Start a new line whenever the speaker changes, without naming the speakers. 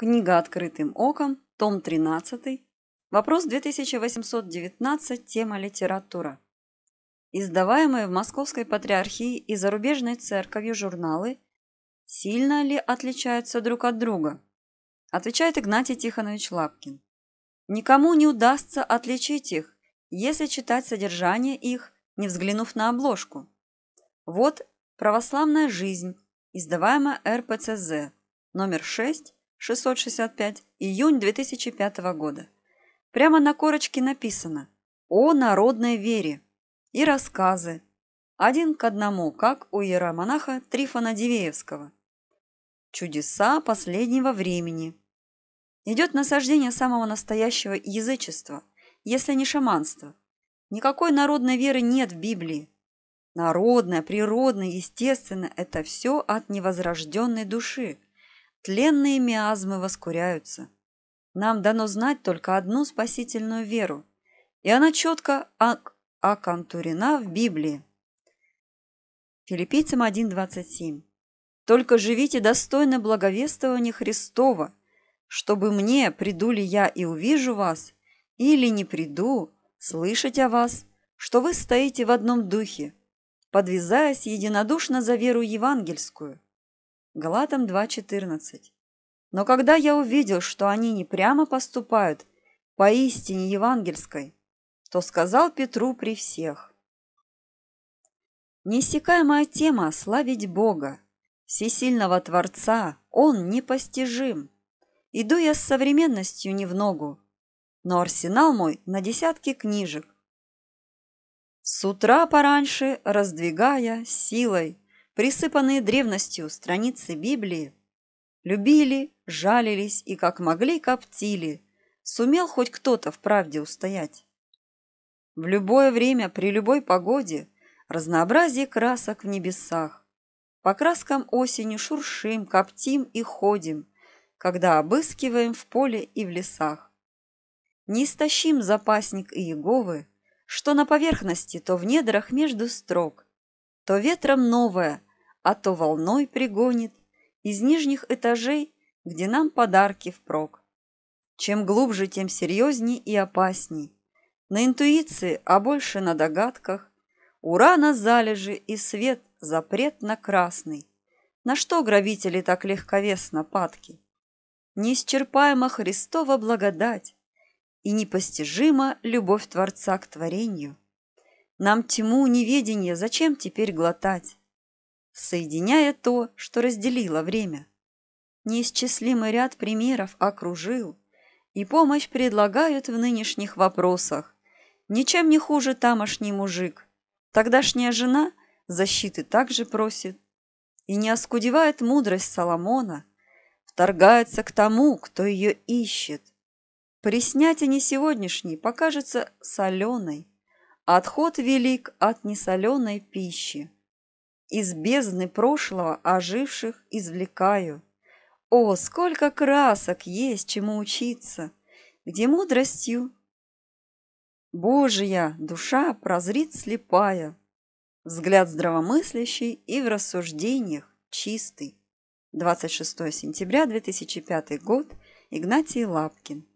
Книга «Открытым оком», том 13, вопрос 2819, тема «Литература». Издаваемые в Московской Патриархии и зарубежной церковью журналы сильно ли отличаются друг от друга? Отвечает Игнатий Тихонович Лапкин. Никому не удастся отличить их, если читать содержание их, не взглянув на обложку. Вот «Православная жизнь», издаваемая РПЦЗ, номер 6, 665, июнь 2005 года. Прямо на корочке написано «О народной вере» и рассказы. Один к одному, как у иеромонаха Трифона Дивеевского. Чудеса последнего времени. Идет насаждение самого настоящего язычества, если не шаманства. Никакой народной веры нет в Библии. Народное, природное, естественно – это все от невозрожденной души – Тленные миазмы воскуряются. Нам дано знать только одну спасительную веру, и она четко оконтурена в Библии. Филиппийцам 1.27 «Только живите достойно благовествования Христова, чтобы мне, приду ли я и увижу вас, или не приду, слышать о вас, что вы стоите в одном духе, подвязаясь единодушно за веру евангельскую» Галатам 2.14. Но когда я увидел, что они не прямо поступают поистине евангельской, то сказал Петру при всех. Неиссякаемая тема «Славить Бога», всесильного Творца, Он непостижим. Иду я с современностью не в ногу, но арсенал мой на десятки книжек. С утра пораньше, раздвигая силой присыпанные древностью страницы Библии, любили, жалились и, как могли, коптили, сумел хоть кто-то в правде устоять. В любое время, при любой погоде, разнообразие красок в небесах. По краскам осени шуршим, коптим и ходим, когда обыскиваем в поле и в лесах. Не Неистощим запасник и Еговы, что на поверхности, то в недрах между строк, то ветром новое – а то волной пригонит из нижних этажей, где нам подарки впрок. Чем глубже, тем серьезней и опасней. На интуиции, а больше на догадках. Ура на залежи и свет запрет на красный. На что грабители так легковесно падки? Неисчерпаема Христова благодать и непостижима любовь Творца к творению. Нам тьму неведение зачем теперь глотать? соединяя то, что разделило время. Неисчислимый ряд примеров окружил, и помощь предлагают в нынешних вопросах. Ничем не хуже тамошний мужик. Тогдашняя жена защиты также просит. И не оскудевает мудрость Соломона, вторгается к тому, кто ее ищет. При снятии сегодняшней покажется соленой, отход велик от несоленой пищи из бездны прошлого оживших извлекаю. О, сколько красок есть, чему учиться, где мудростью. Божья душа прозрит слепая, взгляд здравомыслящий и в рассуждениях чистый. 26 сентября 2005 год, Игнатий Лапкин.